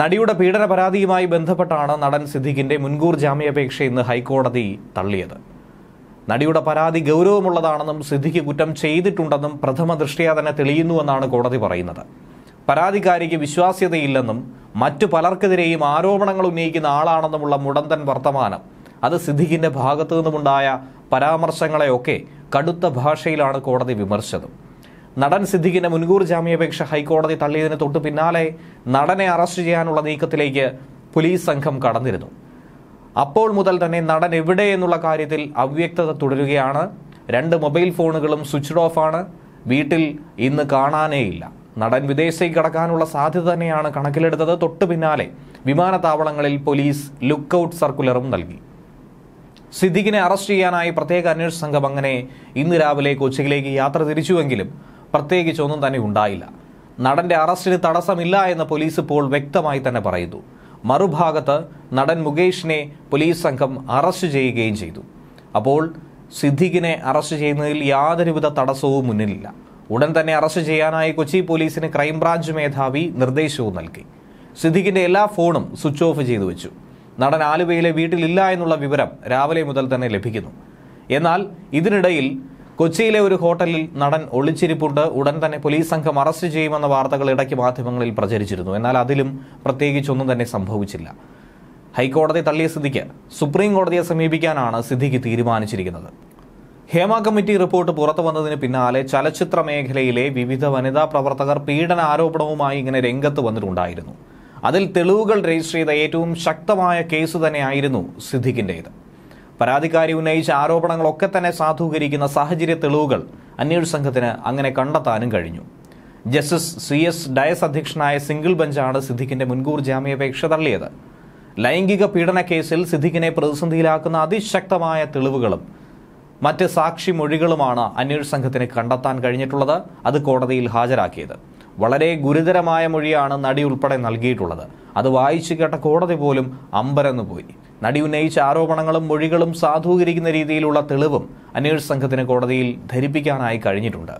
നടിയുടെ പീഡന പരാതിയുമായി ബന്ധപ്പെട്ടാണ് നടൻ സിദ്ദിഖിന്റെ മുൻകൂർ ജാമ്യാപേക്ഷ ഇന്ന് ഹൈക്കോടതി തള്ളിയത് നടിയുടെ പരാതി ഗൗരവമുള്ളതാണെന്നും സിദ്ദിഖ് കുറ്റം ചെയ്തിട്ടുണ്ടെന്നും പ്രഥമ ദൃഷ്ടിയാ തന്നെ തെളിയുന്നുവെന്നാണ് കോടതി പറയുന്നത് പരാതിക്കാരിക്ക് വിശ്വാസ്യതയില്ലെന്നും മറ്റു പലർക്കെതിരെയും ആരോപണങ്ങൾ ഉന്നയിക്കുന്ന ആളാണെന്നുമുള്ള മുടന്തൻ വർത്തമാനം അത് സിദ്ദിഖിന്റെ ഭാഗത്തു നിന്നുമുണ്ടായ പരാമർശങ്ങളെയൊക്കെ കടുത്ത ഭാഷയിലാണ് കോടതി വിമർശിച്ചത് നടൻ സിദ്ദിഖിന്റെ മുൻകൂർ ജാമ്യാപേക്ഷ ഹൈക്കോടതി തള്ളിയതിന് തൊട്ടു പിന്നാലെ നടനെ അറസ്റ്റ് ചെയ്യാനുള്ള നീക്കത്തിലേക്ക് പോലീസ് സംഘം കടന്നിരുന്നു അപ്പോൾ മുതൽ തന്നെ നടൻ എവിടെ എന്നുള്ള കാര്യത്തിൽ അവ്യക്തത തുടരുകയാണ് രണ്ട് മൊബൈൽ ഫോണുകളും സ്വിച്ച്ഡ് ഓഫാണ് വീട്ടിൽ ഇന്ന് കാണാനേയില്ല നടൻ വിദേശത്തേക്ക് കടക്കാനുള്ള സാധ്യത തന്നെയാണ് കണക്കിലെടുത്തത് തൊട്ടു പിന്നാലെ വിമാനത്താവളങ്ങളിൽ പോലീസ് ലുക്ക് ഔട്ട് സർക്കുലറും നൽകി സിദ്ദിഖിനെ അറസ്റ്റ് ചെയ്യാനായി പ്രത്യേക അന്വേഷണ സംഘം അങ്ങനെ ഇന്ന് രാവിലെ കൊച്ചിയിലേക്ക് യാത്ര തിരിച്ചുവെങ്കിലും പ്രത്യേകിച്ച് ഒന്നും തന്നെ ഉണ്ടായില്ല നടന്റെ അറസ്റ്റിന് തടസ്സമില്ല എന്ന് പോലീസ് ഇപ്പോൾ വ്യക്തമായി തന്നെ പറയുന്നു മറുഭാഗത്ത് നടൻ മുകേഷിനെ പോലീസ് സംഘം അറസ്റ്റ് ചെയ്യുകയും ചെയ്തു അപ്പോൾ സിദ്ദിഖിനെ അറസ്റ്റ് ചെയ്യുന്നതിൽ യാതൊരുവിധ തടസ്സവും മുന്നിലില്ല ഉടൻ തന്നെ അറസ്റ്റ് ചെയ്യാനായി കൊച്ചി പോലീസിന് ക്രൈംബ്രാഞ്ച് മേധാവി നിർദ്ദേശവും നൽകി സിദ്ദിഖിന്റെ എല്ലാ ഫോണും സ്വിച്ച് ഓഫ് ചെയ്തു വെച്ചു നടൻ ആലുവയിലെ വീട്ടിലില്ല എന്നുള്ള വിവരം രാവിലെ മുതൽ തന്നെ ലഭിക്കുന്നു എന്നാൽ ഇതിനിടയിൽ കൊച്ചിയിലെ ഒരു ഹോട്ടലിൽ നടൻ ഒളിച്ചിരിപ്പുണ്ട് ഉടൻ തന്നെ പോലീസ് സംഘം അറസ്റ്റ് ചെയ്യുമെന്ന വാർത്തകൾ ഇടയ്ക്ക് മാധ്യമങ്ങളിൽ പ്രചരിച്ചിരുന്നു എന്നാൽ അതിലും പ്രത്യേകിച്ചൊന്നും തന്നെ സംഭവിച്ചില്ല ഹൈക്കോടതി തള്ളിയ സ്ഥിതിക്ക് സുപ്രീം കോടതിയെ സമീപിക്കാനാണ് സിദ്ദിഖ് തീരുമാനിച്ചിരിക്കുന്നത് ഹേമ കമ്മിറ്റി റിപ്പോർട്ട് പുറത്തു വന്നതിന് പിന്നാലെ ചലച്ചിത്ര മേഖലയിലെ വിവിധ വനിതാ പ്രവർത്തകർ പീഡന ആരോപണവുമായി ഇങ്ങനെ രംഗത്ത് വന്നിട്ടുണ്ടായിരുന്നു അതിൽ തെളിവുകൾ രജിസ്റ്റർ ചെയ്ത ഏറ്റവും ശക്തമായ കേസ് തന്നെയായിരുന്നു സിദ്ദിഖിൻ്റേത് പരാതിക്കാരി ഉന്നയിച്ച ആരോപണങ്ങളൊക്കെ തന്നെ സാധൂകരിക്കുന്ന സാഹചര്യ തെളിവുകൾ അന്വേഷണ സംഘത്തിന് അങ്ങനെ കണ്ടെത്താനും കഴിഞ്ഞു ജസ്റ്റിസ് സി എസ് ഡയസ് അധ്യക്ഷനായ സിംഗിൾ ബെഞ്ചാണ് സിദ്ദിഖിന്റെ മുൻകൂർ ജാമ്യാപേക്ഷ തള്ളിയത് ലൈംഗിക പീഡന കേസിൽ സിദ്ദിഖിനെ പ്രതിസന്ധിയിലാക്കുന്ന അതിശക്തമായ തെളിവുകളും മറ്റ് മൊഴികളുമാണ് അന്വേഷണ സംഘത്തിന് കണ്ടെത്താൻ കഴിഞ്ഞിട്ടുള്ളത് അത് കോടതിയിൽ ഹാജരാക്കിയത് വളരെ ഗുരുതരമായ മൊഴിയാണ് നടി ഉൾപ്പെടെ നൽകിയിട്ടുള്ളത് അത് വായിച്ചു കേട്ട കോടതി പോലും അമ്പരന്നു പോയി നടി ഉന്നയിച്ച ആരോപണങ്ങളും മൊഴികളും സാധൂകരിക്കുന്ന രീതിയിലുള്ള തെളിവും അന്വേഷണ സംഘത്തിന് കോടതിയിൽ ധരിപ്പിക്കാനായി കഴിഞ്ഞിട്ടുണ്ട്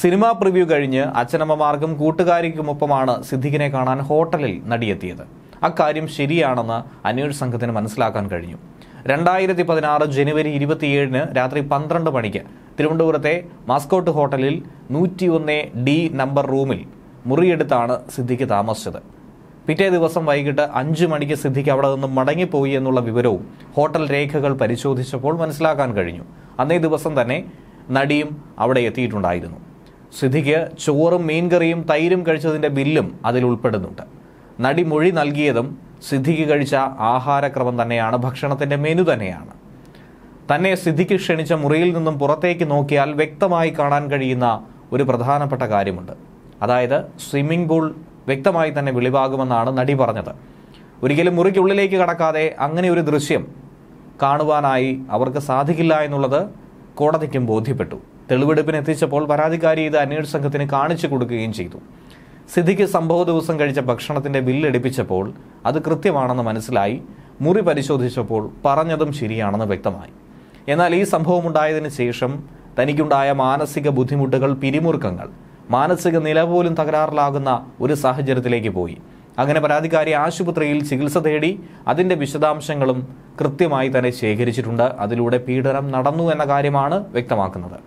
സിനിമാ പ്രിവ്യൂ കഴിഞ്ഞ് അച്ഛനമ്മമാർക്കും കൂട്ടുകാരിക്കുമൊപ്പമാണ് സിദ്ദിഖിനെ കാണാൻ ഹോട്ടലിൽ നടിയെത്തിയത് അക്കാര്യം ശരിയാണെന്ന് അന്വേഷണ സംഘത്തിന് മനസ്സിലാക്കാൻ കഴിഞ്ഞു രണ്ടായിരത്തി പതിനാറ് ജനുവരി ഇരുപത്തിയേഴിന് രാത്രി പന്ത്രണ്ട് മണിക്ക് തിരുവനന്തപുരത്തെ മാസ്കോട്ട് ഹോട്ടലിൽ നൂറ്റിയൊന്ന് ഡി നമ്പർ റൂമിൽ മുറിയെടുത്താണ് സിദ്ദിഖ് താമസിച്ചത് പിറ്റേ ദിവസം വൈകിട്ട് അഞ്ച് മണിക്ക് സിദ്ധിക്ക് അവിടെ നിന്ന് മടങ്ങിപ്പോയി എന്നുള്ള വിവരവും ഹോട്ടൽ രേഖകൾ പരിശോധിച്ചപ്പോൾ മനസ്സിലാക്കാൻ കഴിഞ്ഞു അന്നേ ദിവസം തന്നെ നടിയും അവിടെ എത്തിയിട്ടുണ്ടായിരുന്നു സിദ്ധിക്ക് ചോറും മീൻകറിയും തൈരും കഴിച്ചതിൻ്റെ ബില്ലും അതിൽ ഉൾപ്പെടുന്നുണ്ട് നടി മൊഴി നൽകിയതും സിദ്ധിക്ക് കഴിച്ച ആഹാരക്രമം തന്നെയാണ് ഭക്ഷണത്തിൻ്റെ മെനു തന്നെയാണ് തന്നെ സിദ്ധിക്ക് ക്ഷണിച്ച മുറിയിൽ നിന്നും പുറത്തേക്ക് നോക്കിയാൽ വ്യക്തമായി കാണാൻ കഴിയുന്ന ഒരു പ്രധാനപ്പെട്ട കാര്യമുണ്ട് അതായത് സ്വിമ്മിംഗ് പൂൾ വ്യക്തമായി തന്നെ വെളിവാകുമെന്നാണ് നടി പറഞ്ഞത് ഒരിക്കലും മുറിക്കുള്ളിലേക്ക് കടക്കാതെ അങ്ങനെ ഒരു ദൃശ്യം കാണുവാനായി അവർക്ക് സാധിക്കില്ല എന്നുള്ളത് കോടതിക്കും ബോധ്യപ്പെട്ടു തെളിവെടുപ്പിന് എത്തിച്ചപ്പോൾ പരാതിക്കാരി ഇത് അന്വേഷണ സംഘത്തിന് കാണിച്ചു കൊടുക്കുകയും ചെയ്തു സിദ്ധിക്ക് സംഭവ ദിവസം കഴിച്ച ഭക്ഷണത്തിൻ്റെ ബില്ലടിപ്പിച്ചപ്പോൾ അത് കൃത്യമാണെന്ന് മനസ്സിലായി മുറി പരിശോധിച്ചപ്പോൾ പറഞ്ഞതും ശരിയാണെന്ന് വ്യക്തമായി എന്നാൽ ഈ സംഭവമുണ്ടായതിനു ശേഷം തനിക്കുണ്ടായ മാനസിക ബുദ്ധിമുട്ടുകൾ പിരിമുറുക്കങ്ങൾ മാനസിക നില പോലും തകരാറിലാകുന്ന ഒരു സാഹചര്യത്തിലേക്ക് പോയി അങ്ങനെ പരാതിക്കാരി ആശുപത്രിയിൽ ചികിത്സ തേടി അതിൻ്റെ വിശദാംശങ്ങളും കൃത്യമായി തന്നെ ശേഖരിച്ചിട്ടുണ്ട് അതിലൂടെ പീഡനം നടന്നു എന്ന കാര്യമാണ് വ്യക്തമാക്കുന്നത്